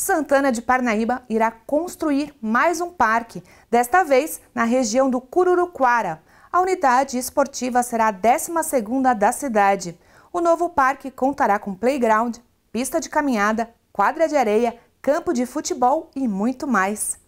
Santana de Parnaíba irá construir mais um parque, desta vez na região do Cururuquara. A unidade esportiva será a 12ª da cidade. O novo parque contará com playground, pista de caminhada, quadra de areia, campo de futebol e muito mais.